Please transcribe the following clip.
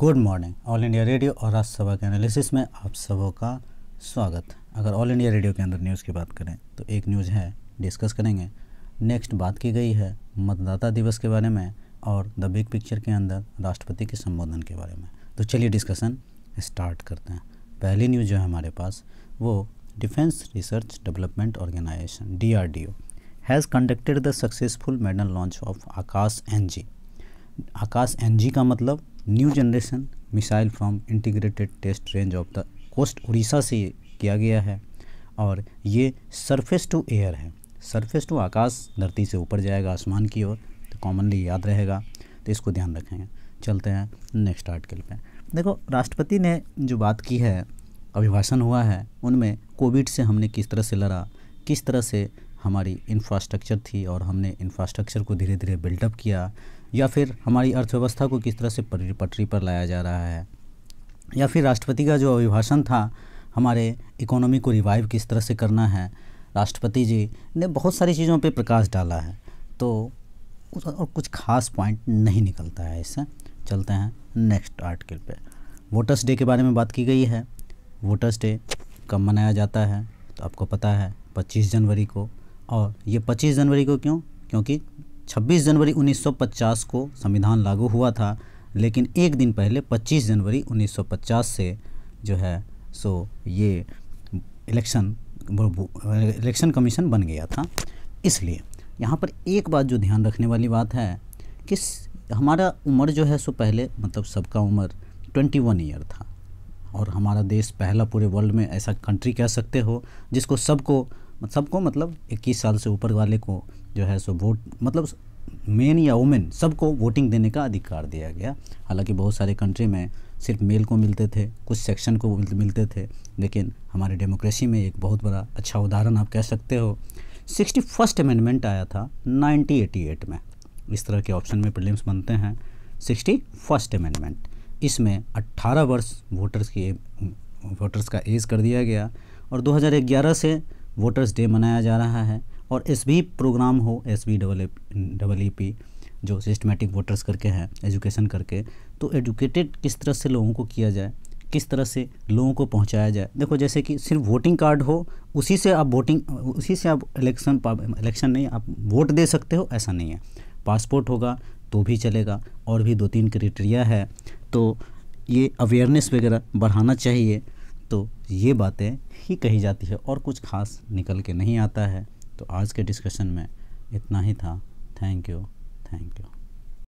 good morning All India Radio और राज्यसभा सभा के एनालिसिस में आप सबों का स्वागत अगर ऑल इंडिया रेडियो के अंदर न्यूज़ की बात करें तो एक न्यूज़ है डिस्कस करेंगे नेक्स्ट बात की गई है मतदाता दिवस के बारे में और द बिग पिक्चर के अंदर राष्ट्रपति के संबोधन के बारे में तो चलिए डिस्कशन स्टार्ट करते हैं पहली न्यूज़ जो है हमारे पास वो defence research development organisation D has conducted the successful medal launch of Akash N Akash N का मतलब new generation missile from integrated test range off the coast Odisha से किया गया है और ये सरफेस टू एयर है सरफेस टू आकाश धरती से ऊपर जाएगा आसमान की ओर तो कॉमनली याद रहेगा तो इसको ध्यान रखेंगे चलते हैं नेक्स्ट आर्टिकल पे देखो राष्ट्रपति ने जो बात की है अभिभाषण हुआ है उनमें कोविड से हमने किस तरह से लड़ा किस तरह से हमारी इंफ्रास्ट्रक्चर थी और हमने इंफ्रास्ट्रक्चर को धीरे धीरे बिल्डअप किया या फिर हमारी अर्थव्यवस्था को किस तरह से पटरी पर लाया जा रहा है या फिर राष्ट्रपति का जो अभिभाषण था हमारे इकोनॉमी को रिवाइव किस तरह से करना है राष्ट्रपति जी ने बहुत सारी चीज़ों पर प्रकाश डाला है तो और कुछ खास पॉइंट नहीं निकलता है इससे चलते हैं नेक्स्ट आर्टिकल पे वोटर्स डे के बारे में बात की गई है वोटर्स डे कब मनाया जाता है तो आपको पता है 25 जनवरी को और ये 25 जनवरी को क्यों क्योंकि 26 जनवरी 1950 को संविधान लागू हुआ था लेकिन एक दिन पहले 25 जनवरी 1950 से जो है सो ये इलेक्शन इलेक्शन कमीशन बन गया था इसलिए यहाँ पर एक बात जो ध्यान रखने वाली बात है कि हमारा उम्र जो है सो पहले मतलब सबका उम्र 21 ईयर था और हमारा देश पहला पूरे वर्ल्ड में ऐसा कंट्री कह सकते हो जिसको सबको सबको मतलब 21 साल से ऊपर वाले को जो है सो वोट मतलब मेन या वुमेन सबको वोटिंग देने का अधिकार दिया गया हालांकि बहुत सारे कंट्री में सिर्फ मेल को मिलते थे कुछ सेक्शन को मिलते थे लेकिन हमारे डेमोक्रेसी में एक बहुत बड़ा अच्छा उदाहरण आप कह सकते हो सिक्सटी फर्स्ट अमेंडमेंट आया था 1988 में इस तरह के ऑप्शन में प्रिलिम्स बनते हैं सिक्सटी फर्स्ट अमेंडमेंट इसमें 18 वर्ष वोटर्स की वोटर्स का एज कर दिया गया और 2011 से वोटर्स डे मनाया जा रहा है और एस भी प्रोग्राम हो S B double double E P जो सिस्टमेटिक वोटर्स करके हैं एजुकेशन करके तो एजुकेटेड किस तरह से लोगों को किया जाए किस तरह से लोगों को पहुंचाया जाए देखो जैसे कि सिर्फ वोटिंग कार्ड हो उसी से आप वोटिंग उसी से आप इलेक्शन इलेक्शन नहीं आप वोट दे सकते हो ऐसा नहीं है पासपोर्ट होगा तो भी चलेगा और भी दो तीन क्रिटेरिया है तो ये अवेयरनेस वगैरह बढ़ाना चाहिए तो ये बातें ही कही जाती है और कुछ खास निकल के नहीं आता है तो आज के डिस्कशन में इतना ही था थैंक यू थैंक यू